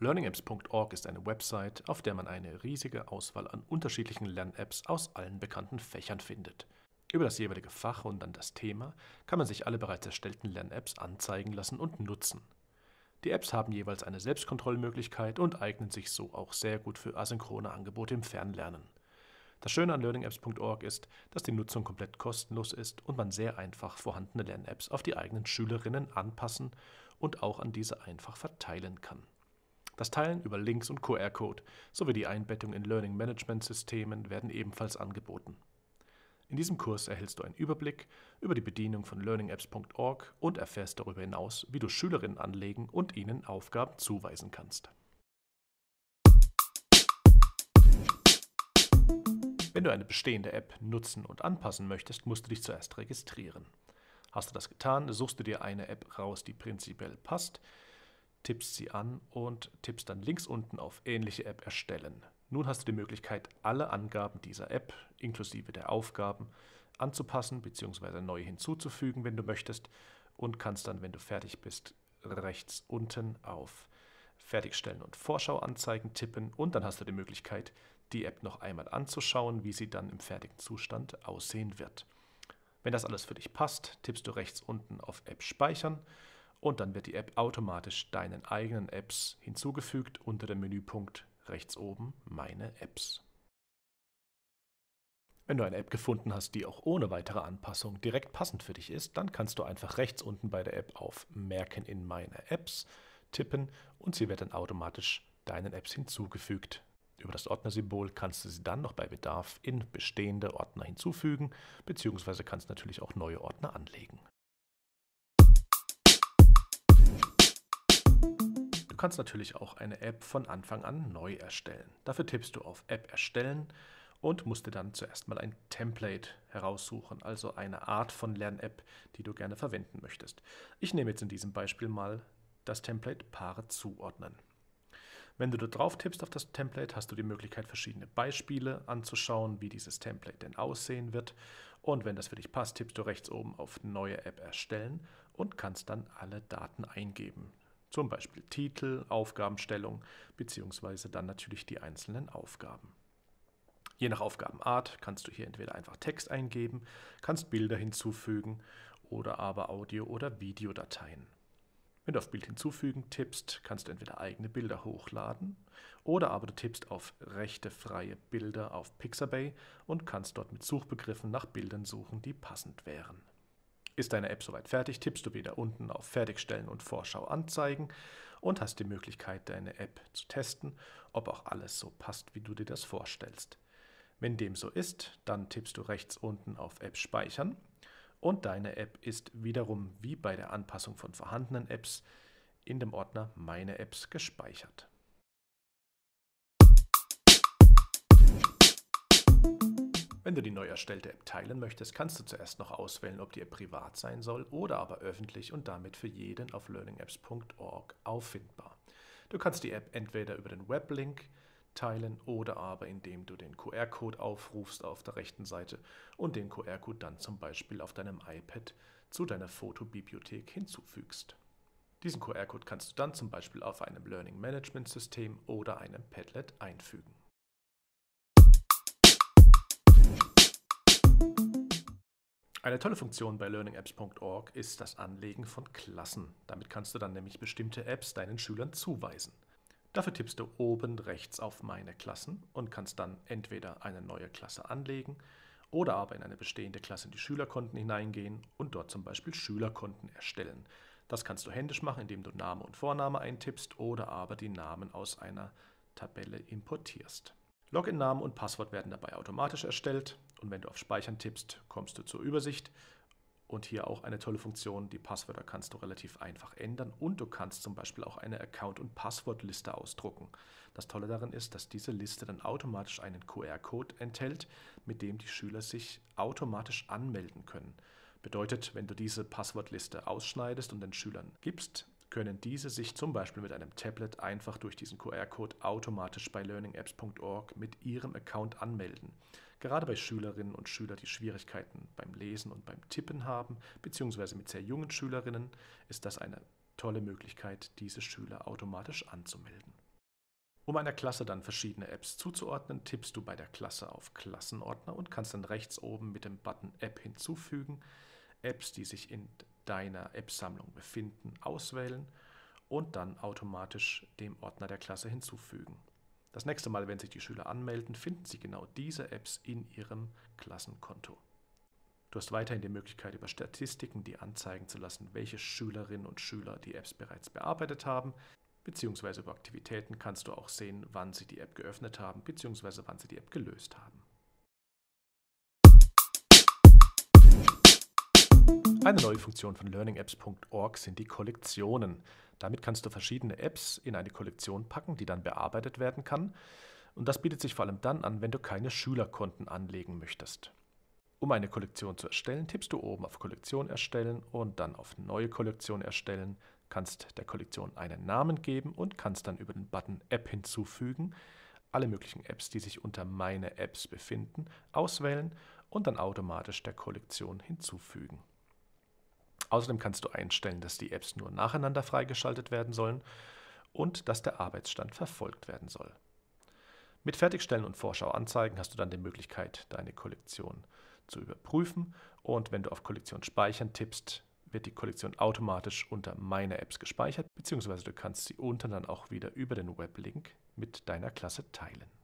LearningApps.org ist eine Website, auf der man eine riesige Auswahl an unterschiedlichen Lern-Apps aus allen bekannten Fächern findet. Über das jeweilige Fach und dann das Thema kann man sich alle bereits erstellten Lern-Apps anzeigen lassen und nutzen. Die Apps haben jeweils eine Selbstkontrollmöglichkeit und eignen sich so auch sehr gut für asynchrone Angebote im Fernlernen. Das Schöne an learningapps.org ist, dass die Nutzung komplett kostenlos ist und man sehr einfach vorhandene Lern-Apps auf die eigenen Schülerinnen anpassen und auch an diese einfach verteilen kann. Das Teilen über Links und QR-Code sowie die Einbettung in Learning Management Systemen werden ebenfalls angeboten. In diesem Kurs erhältst du einen Überblick über die Bedienung von learningapps.org und erfährst darüber hinaus, wie du Schülerinnen anlegen und ihnen Aufgaben zuweisen kannst. Wenn du eine bestehende App nutzen und anpassen möchtest, musst du dich zuerst registrieren. Hast du das getan, suchst du dir eine App raus, die prinzipiell passt, tippst sie an und tippst dann links unten auf ähnliche App erstellen. Nun hast du die Möglichkeit, alle Angaben dieser App inklusive der Aufgaben anzupassen bzw. neu hinzuzufügen, wenn du möchtest und kannst dann, wenn du fertig bist, rechts unten auf Fertigstellen und Vorschau anzeigen tippen und dann hast du die Möglichkeit, die App noch einmal anzuschauen, wie sie dann im fertigen Zustand aussehen wird. Wenn das alles für dich passt, tippst du rechts unten auf App speichern und dann wird die App automatisch deinen eigenen Apps hinzugefügt unter dem Menüpunkt rechts oben Meine Apps. Wenn du eine App gefunden hast, die auch ohne weitere Anpassung direkt passend für dich ist, dann kannst du einfach rechts unten bei der App auf Merken in meine Apps tippen und sie wird dann automatisch deinen Apps hinzugefügt. Über das Ordnersymbol kannst du sie dann noch bei Bedarf in bestehende Ordner hinzufügen, beziehungsweise kannst du natürlich auch neue Ordner anlegen. kannst natürlich auch eine App von Anfang an neu erstellen. Dafür tippst du auf App erstellen und musst dir dann zuerst mal ein Template heraussuchen, also eine Art von Lern-App, die du gerne verwenden möchtest. Ich nehme jetzt in diesem Beispiel mal das Template Paare zuordnen. Wenn du da drauf tippst auf das Template, hast du die Möglichkeit, verschiedene Beispiele anzuschauen, wie dieses Template denn aussehen wird. Und wenn das für dich passt, tippst du rechts oben auf Neue App erstellen und kannst dann alle Daten eingeben. Zum Beispiel Titel, Aufgabenstellung beziehungsweise dann natürlich die einzelnen Aufgaben. Je nach Aufgabenart kannst du hier entweder einfach Text eingeben, kannst Bilder hinzufügen oder aber Audio- oder Videodateien. Wenn du auf Bild hinzufügen tippst, kannst du entweder eigene Bilder hochladen oder aber du tippst auf rechte freie Bilder auf Pixabay und kannst dort mit Suchbegriffen nach Bildern suchen, die passend wären. Ist deine App soweit fertig, tippst du wieder unten auf Fertigstellen und Vorschau anzeigen und hast die Möglichkeit, deine App zu testen, ob auch alles so passt, wie du dir das vorstellst. Wenn dem so ist, dann tippst du rechts unten auf App speichern und deine App ist wiederum wie bei der Anpassung von vorhandenen Apps in dem Ordner Meine Apps gespeichert. Wenn du die neu erstellte App teilen möchtest, kannst du zuerst noch auswählen, ob die App privat sein soll oder aber öffentlich und damit für jeden auf learningapps.org auffindbar. Du kannst die App entweder über den Weblink teilen oder aber indem du den QR-Code aufrufst auf der rechten Seite und den QR-Code dann zum Beispiel auf deinem iPad zu deiner Fotobibliothek hinzufügst. Diesen QR-Code kannst du dann zum Beispiel auf einem Learning Management System oder einem Padlet einfügen. Eine tolle Funktion bei learningapps.org ist das Anlegen von Klassen. Damit kannst du dann nämlich bestimmte Apps deinen Schülern zuweisen. Dafür tippst du oben rechts auf Meine Klassen und kannst dann entweder eine neue Klasse anlegen oder aber in eine bestehende Klasse in die Schülerkonten hineingehen und dort zum Beispiel Schülerkonten erstellen. Das kannst du händisch machen, indem du Name und Vorname eintippst oder aber die Namen aus einer Tabelle importierst. Login-Namen und Passwort werden dabei automatisch erstellt. Und wenn du auf Speichern tippst, kommst du zur Übersicht. Und hier auch eine tolle Funktion, die Passwörter kannst du relativ einfach ändern und du kannst zum Beispiel auch eine Account- und Passwortliste ausdrucken. Das Tolle daran ist, dass diese Liste dann automatisch einen QR-Code enthält, mit dem die Schüler sich automatisch anmelden können. Bedeutet, wenn du diese Passwortliste ausschneidest und den Schülern gibst, können diese sich zum Beispiel mit einem Tablet einfach durch diesen QR-Code automatisch bei learningapps.org mit ihrem Account anmelden. Gerade bei Schülerinnen und Schülern, die Schwierigkeiten beim Lesen und beim Tippen haben, beziehungsweise mit sehr jungen Schülerinnen, ist das eine tolle Möglichkeit, diese Schüler automatisch anzumelden. Um einer Klasse dann verschiedene Apps zuzuordnen, tippst du bei der Klasse auf Klassenordner und kannst dann rechts oben mit dem Button App hinzufügen, Apps, die sich in deiner App-Sammlung befinden, auswählen und dann automatisch dem Ordner der Klasse hinzufügen. Das nächste Mal, wenn sich die Schüler anmelden, finden sie genau diese Apps in ihrem Klassenkonto. Du hast weiterhin die Möglichkeit, über Statistiken dir anzeigen zu lassen, welche Schülerinnen und Schüler die Apps bereits bearbeitet haben, beziehungsweise über Aktivitäten kannst du auch sehen, wann sie die App geöffnet haben, beziehungsweise wann sie die App gelöst haben. Eine neue Funktion von learningapps.org sind die Kollektionen. Damit kannst du verschiedene Apps in eine Kollektion packen, die dann bearbeitet werden kann. Und das bietet sich vor allem dann an, wenn du keine Schülerkonten anlegen möchtest. Um eine Kollektion zu erstellen, tippst du oben auf Kollektion erstellen und dann auf Neue Kollektion erstellen, kannst der Kollektion einen Namen geben und kannst dann über den Button App hinzufügen, alle möglichen Apps, die sich unter Meine Apps befinden, auswählen und dann automatisch der Kollektion hinzufügen. Außerdem kannst du einstellen, dass die Apps nur nacheinander freigeschaltet werden sollen und dass der Arbeitsstand verfolgt werden soll. Mit Fertigstellen und Vorschau anzeigen hast du dann die Möglichkeit, deine Kollektion zu überprüfen und wenn du auf Kollektion speichern tippst, wird die Kollektion automatisch unter meine Apps gespeichert, beziehungsweise du kannst sie unten dann auch wieder über den Weblink mit deiner Klasse teilen.